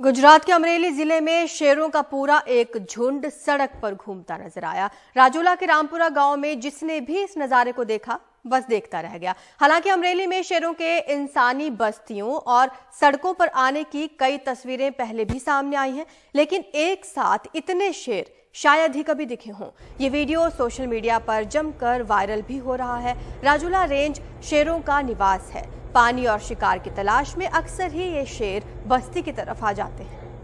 गुजरात के अमरेली जिले में शेरों का पूरा एक झुंड सड़क पर घूमता नजर आया राजूला के रामपुरा गांव में जिसने भी इस नजारे को देखा बस देखता रह गया हालांकि अमरेली में शेरों के इंसानी बस्तियों और सड़कों पर आने की कई तस्वीरें पहले भी सामने आई हैं लेकिन एक साथ इतने शेर शायद ही कभी दिखे हों ये वीडियो सोशल मीडिया पर जमकर वायरल भी हो रहा है राजूला रेंज शेरों का निवास है पानी और शिकार की तलाश में अक्सर ही ये शेर बस्ती की तरफ आ जाते हैं